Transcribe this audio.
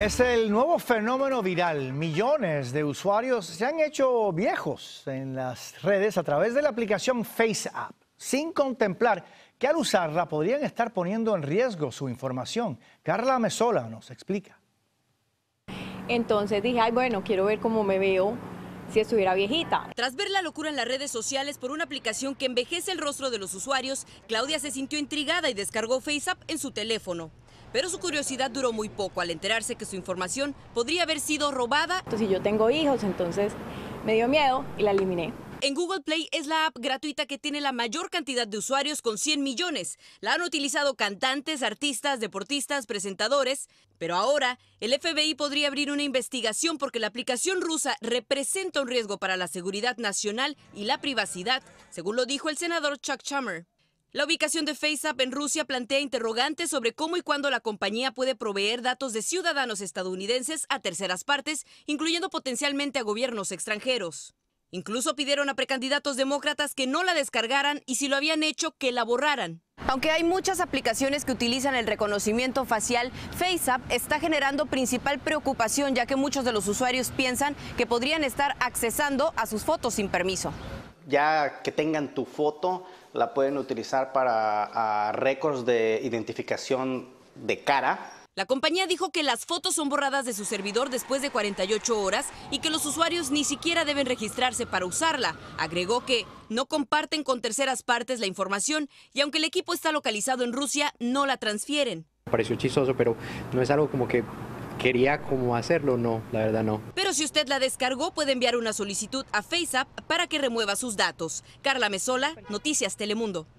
Es el nuevo fenómeno viral. Millones de usuarios se han hecho viejos en las redes a través de la aplicación FaceApp, sin contemplar que al usarla podrían estar poniendo en riesgo su información. Carla Mesola nos explica. Entonces dije, ay bueno, quiero ver cómo me veo si estuviera viejita. Tras ver la locura en las redes sociales por una aplicación que envejece el rostro de los usuarios, Claudia se sintió intrigada y descargó FaceApp en su teléfono. Pero su curiosidad duró muy poco al enterarse que su información podría haber sido robada. Entonces, si yo tengo hijos, entonces me dio miedo y la eliminé. En Google Play es la app gratuita que tiene la mayor cantidad de usuarios con 100 millones. La han utilizado cantantes, artistas, deportistas, presentadores. Pero ahora el FBI podría abrir una investigación porque la aplicación rusa representa un riesgo para la seguridad nacional y la privacidad, según lo dijo el senador Chuck Schumer. La ubicación de FaceApp en Rusia plantea interrogantes sobre cómo y cuándo la compañía puede proveer datos de ciudadanos estadounidenses a terceras partes, incluyendo potencialmente a gobiernos extranjeros. Incluso pidieron a precandidatos demócratas que no la descargaran y si lo habían hecho, que la borraran. Aunque hay muchas aplicaciones que utilizan el reconocimiento facial, FaceApp está generando principal preocupación ya que muchos de los usuarios piensan que podrían estar accesando a sus fotos sin permiso ya que tengan tu foto, la pueden utilizar para récords de identificación de cara. La compañía dijo que las fotos son borradas de su servidor después de 48 horas y que los usuarios ni siquiera deben registrarse para usarla. Agregó que no comparten con terceras partes la información y aunque el equipo está localizado en Rusia, no la transfieren. pareció chistoso, pero no es algo como que quería como hacerlo, no, la verdad no. Pero si usted la descargó, puede enviar una solicitud a FaceApp para que remueva sus datos. Carla Mesola, Noticias Telemundo.